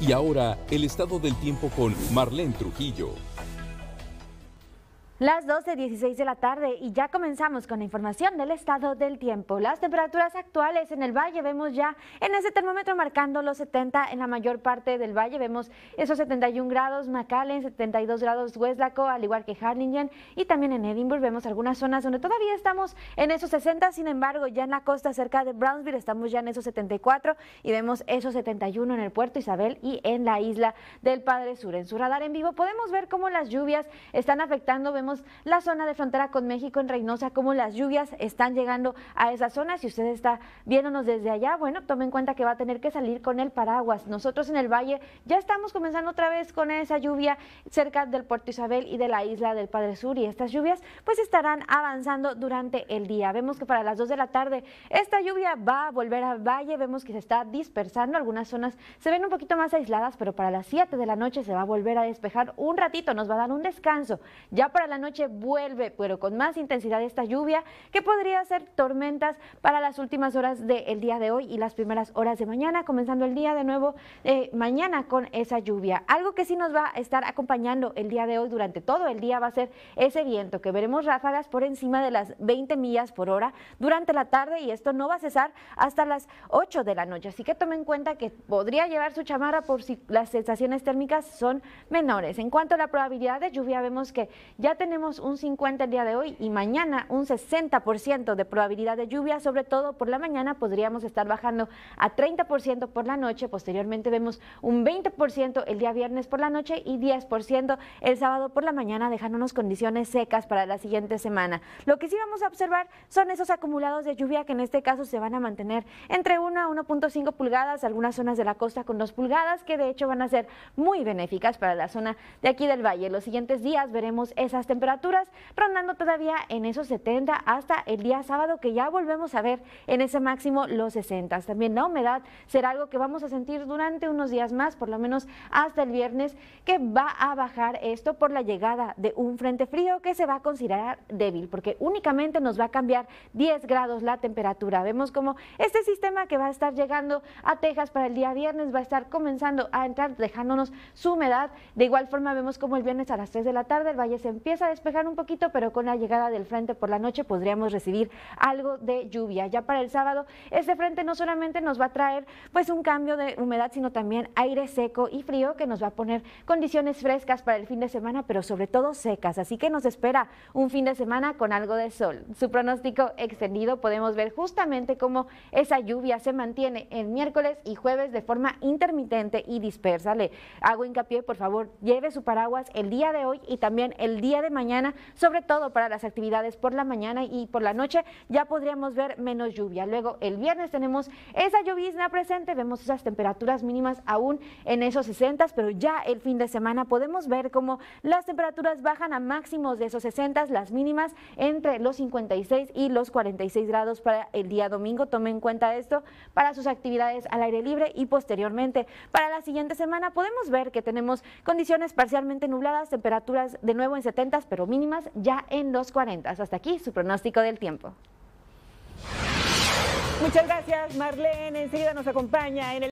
Y ahora, el estado del tiempo con Marlene Trujillo. Las 12.16 de la tarde y ya comenzamos con la información del estado del tiempo. Las temperaturas actuales en el valle vemos ya en ese termómetro marcando los 70 en la mayor parte del valle. Vemos esos 71 grados Macallen, 72 grados Hueslaco, al igual que Harlingen y también en Edinburgh vemos algunas zonas donde todavía estamos en esos 60. Sin embargo, ya en la costa cerca de Brownsville estamos ya en esos 74 y vemos esos 71 en el puerto Isabel y en la isla del Padre Sur. En su radar en vivo podemos ver cómo las lluvias están afectando la zona de frontera con México en Reynosa, cómo las lluvias están llegando a esa zona. Si usted está viéndonos desde allá, bueno, tome en cuenta que va a tener que salir con el paraguas. Nosotros en el valle ya estamos comenzando otra vez con esa lluvia cerca del puerto Isabel y de la isla del Padre Sur y estas lluvias pues estarán avanzando durante el día. Vemos que para las 2 de la tarde esta lluvia va a volver al valle, vemos que se está dispersando, algunas zonas se ven un poquito más aisladas, pero para las 7 de la noche se va a volver a despejar un ratito, nos va a dar un descanso. Ya para la noche vuelve, pero con más intensidad esta lluvia, que podría ser tormentas para las últimas horas del día de hoy y las primeras horas de mañana, comenzando el día de nuevo eh, mañana con esa lluvia. Algo que sí nos va a estar acompañando el día de hoy durante todo el día va a ser ese viento, que veremos ráfagas por encima de las 20 millas por hora durante la tarde y esto no va a cesar hasta las 8 de la noche. Así que tome en cuenta que podría llevar su chamarra por si las sensaciones térmicas son menores. En cuanto a la probabilidad de lluvia, vemos que ya tenemos tenemos un 50 el día de hoy y mañana un 60% de probabilidad de lluvia, sobre todo por la mañana podríamos estar bajando a 30% por la noche, posteriormente vemos un 20% el día viernes por la noche y 10% el sábado por la mañana, dejándonos condiciones secas para la siguiente semana. Lo que sí vamos a observar son esos acumulados de lluvia que en este caso se van a mantener entre 1 a 1.5 pulgadas, algunas zonas de la costa con 2 pulgadas, que de hecho van a ser muy benéficas para la zona de aquí del valle. Los siguientes días veremos esas temperaturas temperaturas rondando todavía en esos 70 hasta el día sábado que ya volvemos a ver en ese máximo los 60. También la humedad será algo que vamos a sentir durante unos días más, por lo menos hasta el viernes, que va a bajar esto por la llegada de un frente frío que se va a considerar débil, porque únicamente nos va a cambiar 10 grados la temperatura. Vemos como este sistema que va a estar llegando a Texas para el día viernes va a estar comenzando a entrar dejándonos su humedad. De igual forma vemos como el viernes a las 3 de la tarde el valle se empieza despejar un poquito, pero con la llegada del frente por la noche podríamos recibir algo de lluvia. Ya para el sábado, este frente no solamente nos va a traer pues un cambio de humedad, sino también aire seco y frío que nos va a poner condiciones frescas para el fin de semana, pero sobre todo secas. Así que nos espera un fin de semana con algo de sol. Su pronóstico extendido podemos ver justamente cómo esa lluvia se mantiene el miércoles y jueves de forma intermitente y dispersa. Le hago hincapié, por favor, lleve su paraguas el día de hoy y también el día de mañana, sobre todo para las actividades por la mañana y por la noche, ya podríamos ver menos lluvia. Luego el viernes tenemos esa llovizna presente, vemos esas temperaturas mínimas aún en esos 60, pero ya el fin de semana podemos ver cómo las temperaturas bajan a máximos de esos 60, las mínimas entre los 56 y los 46 grados para el día domingo. Tomen en cuenta esto para sus actividades al aire libre y posteriormente. Para la siguiente semana podemos ver que tenemos condiciones parcialmente nubladas, temperaturas de nuevo en 70, pero mínimas ya en los 40. Hasta aquí su pronóstico del tiempo. Muchas gracias, Marlene. Enseguida nos acompaña en el...